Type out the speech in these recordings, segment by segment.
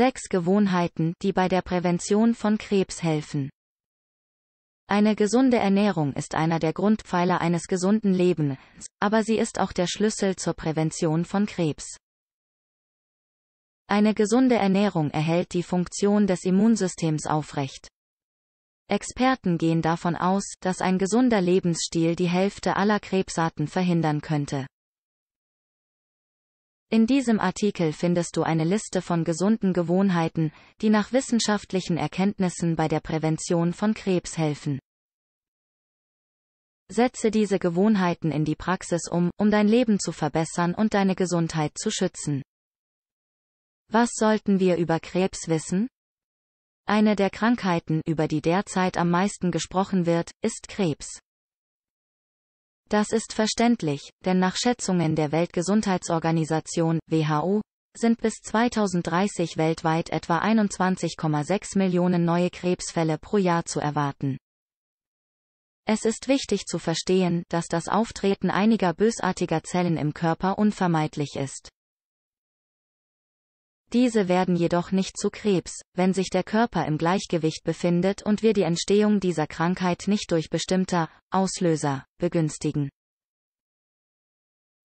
Sechs Gewohnheiten, die bei der Prävention von Krebs helfen. Eine gesunde Ernährung ist einer der Grundpfeiler eines gesunden Lebens, aber sie ist auch der Schlüssel zur Prävention von Krebs. Eine gesunde Ernährung erhält die Funktion des Immunsystems aufrecht. Experten gehen davon aus, dass ein gesunder Lebensstil die Hälfte aller Krebsarten verhindern könnte. In diesem Artikel findest du eine Liste von gesunden Gewohnheiten, die nach wissenschaftlichen Erkenntnissen bei der Prävention von Krebs helfen. Setze diese Gewohnheiten in die Praxis um, um dein Leben zu verbessern und deine Gesundheit zu schützen. Was sollten wir über Krebs wissen? Eine der Krankheiten, über die derzeit am meisten gesprochen wird, ist Krebs. Das ist verständlich, denn nach Schätzungen der Weltgesundheitsorganisation WHO sind bis 2030 weltweit etwa 21,6 Millionen neue Krebsfälle pro Jahr zu erwarten. Es ist wichtig zu verstehen, dass das Auftreten einiger bösartiger Zellen im Körper unvermeidlich ist. Diese werden jedoch nicht zu Krebs, wenn sich der Körper im Gleichgewicht befindet und wir die Entstehung dieser Krankheit nicht durch bestimmter Auslöser begünstigen.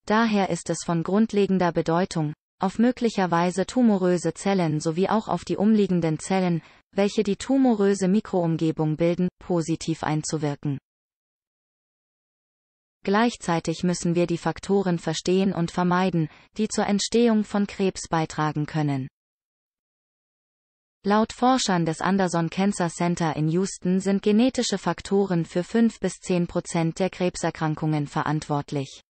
Daher ist es von grundlegender Bedeutung, auf möglicherweise tumoröse Zellen sowie auch auf die umliegenden Zellen, welche die tumoröse Mikroumgebung bilden, positiv einzuwirken. Gleichzeitig müssen wir die Faktoren verstehen und vermeiden, die zur Entstehung von Krebs beitragen können. Laut Forschern des Anderson Cancer Center in Houston sind genetische Faktoren für 5 bis 10 Prozent der Krebserkrankungen verantwortlich.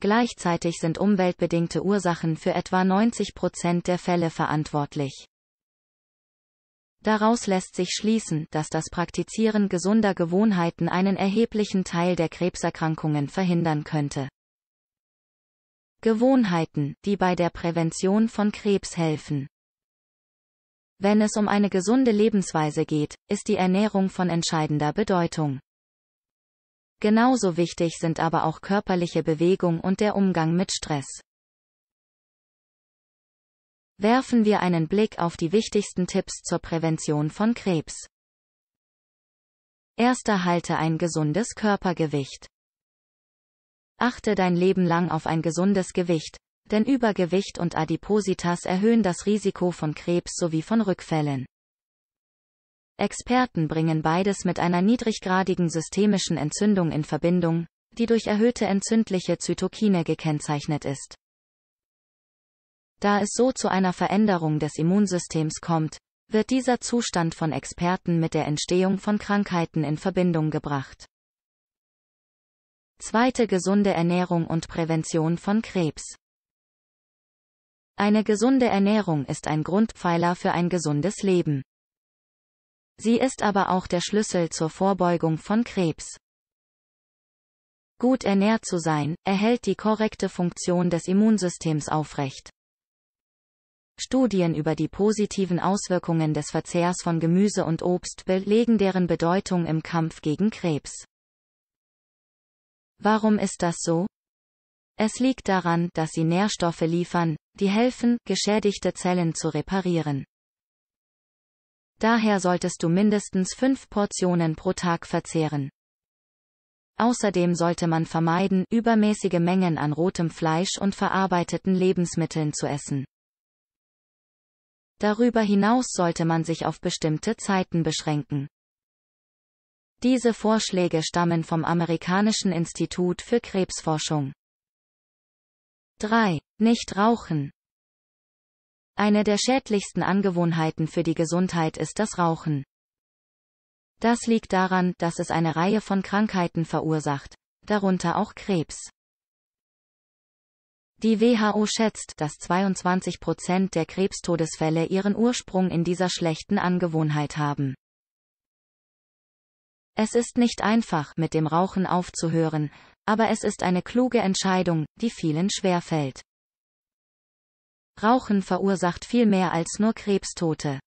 Gleichzeitig sind umweltbedingte Ursachen für etwa 90 Prozent der Fälle verantwortlich. Daraus lässt sich schließen, dass das Praktizieren gesunder Gewohnheiten einen erheblichen Teil der Krebserkrankungen verhindern könnte. Gewohnheiten, die bei der Prävention von Krebs helfen. Wenn es um eine gesunde Lebensweise geht, ist die Ernährung von entscheidender Bedeutung. Genauso wichtig sind aber auch körperliche Bewegung und der Umgang mit Stress werfen wir einen Blick auf die wichtigsten Tipps zur Prävention von Krebs. Erster halte ein gesundes Körpergewicht. Achte dein Leben lang auf ein gesundes Gewicht, denn Übergewicht und Adipositas erhöhen das Risiko von Krebs sowie von Rückfällen. Experten bringen beides mit einer niedriggradigen systemischen Entzündung in Verbindung, die durch erhöhte entzündliche Zytokine gekennzeichnet ist. Da es so zu einer Veränderung des Immunsystems kommt, wird dieser Zustand von Experten mit der Entstehung von Krankheiten in Verbindung gebracht. Zweite gesunde Ernährung und Prävention von Krebs. Eine gesunde Ernährung ist ein Grundpfeiler für ein gesundes Leben. Sie ist aber auch der Schlüssel zur Vorbeugung von Krebs. Gut ernährt zu sein, erhält die korrekte Funktion des Immunsystems aufrecht. Studien über die positiven Auswirkungen des Verzehrs von Gemüse und Obst belegen deren Bedeutung im Kampf gegen Krebs. Warum ist das so? Es liegt daran, dass sie Nährstoffe liefern, die helfen, geschädigte Zellen zu reparieren. Daher solltest du mindestens fünf Portionen pro Tag verzehren. Außerdem sollte man vermeiden, übermäßige Mengen an rotem Fleisch und verarbeiteten Lebensmitteln zu essen. Darüber hinaus sollte man sich auf bestimmte Zeiten beschränken. Diese Vorschläge stammen vom Amerikanischen Institut für Krebsforschung. 3. Nicht rauchen. Eine der schädlichsten Angewohnheiten für die Gesundheit ist das Rauchen. Das liegt daran, dass es eine Reihe von Krankheiten verursacht, darunter auch Krebs. Die WHO schätzt, dass 22 Prozent der Krebstodesfälle ihren Ursprung in dieser schlechten Angewohnheit haben. Es ist nicht einfach, mit dem Rauchen aufzuhören, aber es ist eine kluge Entscheidung, die vielen schwerfällt. Rauchen verursacht viel mehr als nur Krebstote.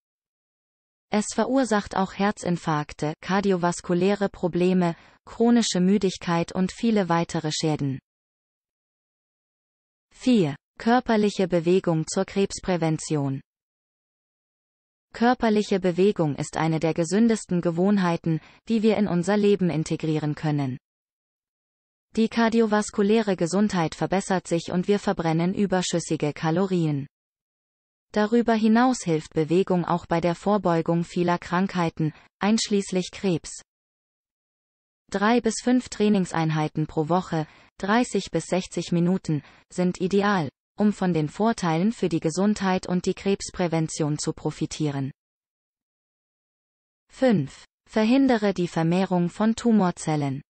Es verursacht auch Herzinfarkte, kardiovaskuläre Probleme, chronische Müdigkeit und viele weitere Schäden. 4. Körperliche Bewegung zur Krebsprävention. Körperliche Bewegung ist eine der gesündesten Gewohnheiten, die wir in unser Leben integrieren können. Die kardiovaskuläre Gesundheit verbessert sich und wir verbrennen überschüssige Kalorien. Darüber hinaus hilft Bewegung auch bei der Vorbeugung vieler Krankheiten, einschließlich Krebs. Drei bis fünf Trainingseinheiten pro Woche, 30 bis 60 Minuten, sind ideal, um von den Vorteilen für die Gesundheit und die Krebsprävention zu profitieren. 5. Verhindere die Vermehrung von Tumorzellen.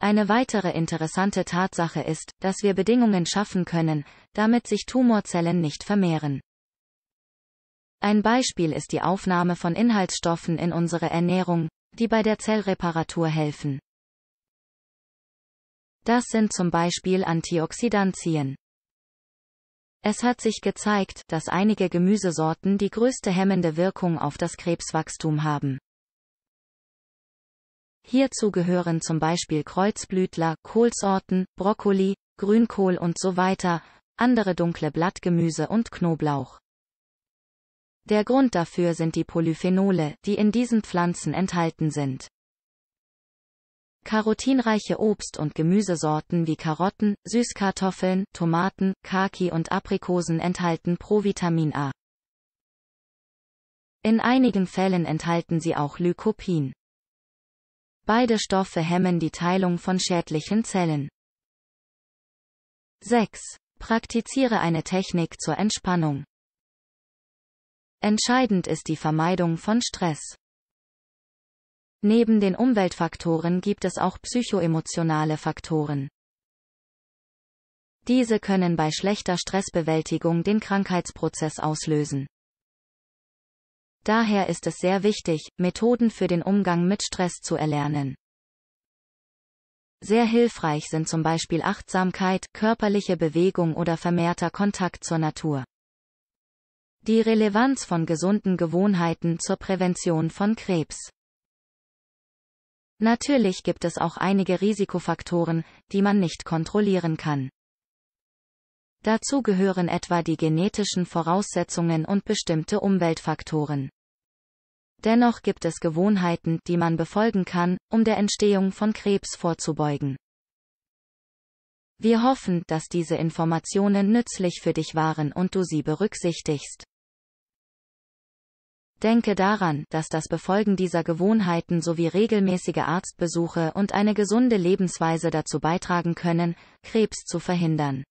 Eine weitere interessante Tatsache ist, dass wir Bedingungen schaffen können, damit sich Tumorzellen nicht vermehren. Ein Beispiel ist die Aufnahme von Inhaltsstoffen in unsere Ernährung, die bei der Zellreparatur helfen. Das sind zum Beispiel Antioxidantien. Es hat sich gezeigt, dass einige Gemüsesorten die größte hemmende Wirkung auf das Krebswachstum haben. Hierzu gehören zum Beispiel Kreuzblütler, Kohlsorten, Brokkoli, Grünkohl und so weiter, andere dunkle Blattgemüse und Knoblauch. Der Grund dafür sind die Polyphenole, die in diesen Pflanzen enthalten sind. Karotinreiche Obst- und Gemüsesorten wie Karotten, Süßkartoffeln, Tomaten, Kaki und Aprikosen enthalten Provitamin A. In einigen Fällen enthalten sie auch Lycopin. Beide Stoffe hemmen die Teilung von schädlichen Zellen. 6. Praktiziere eine Technik zur Entspannung. Entscheidend ist die Vermeidung von Stress. Neben den Umweltfaktoren gibt es auch psychoemotionale Faktoren. Diese können bei schlechter Stressbewältigung den Krankheitsprozess auslösen. Daher ist es sehr wichtig, Methoden für den Umgang mit Stress zu erlernen. Sehr hilfreich sind zum Beispiel Achtsamkeit, körperliche Bewegung oder vermehrter Kontakt zur Natur. Die Relevanz von gesunden Gewohnheiten zur Prävention von Krebs. Natürlich gibt es auch einige Risikofaktoren, die man nicht kontrollieren kann. Dazu gehören etwa die genetischen Voraussetzungen und bestimmte Umweltfaktoren. Dennoch gibt es Gewohnheiten, die man befolgen kann, um der Entstehung von Krebs vorzubeugen. Wir hoffen, dass diese Informationen nützlich für dich waren und du sie berücksichtigst. Denke daran, dass das Befolgen dieser Gewohnheiten sowie regelmäßige Arztbesuche und eine gesunde Lebensweise dazu beitragen können, Krebs zu verhindern.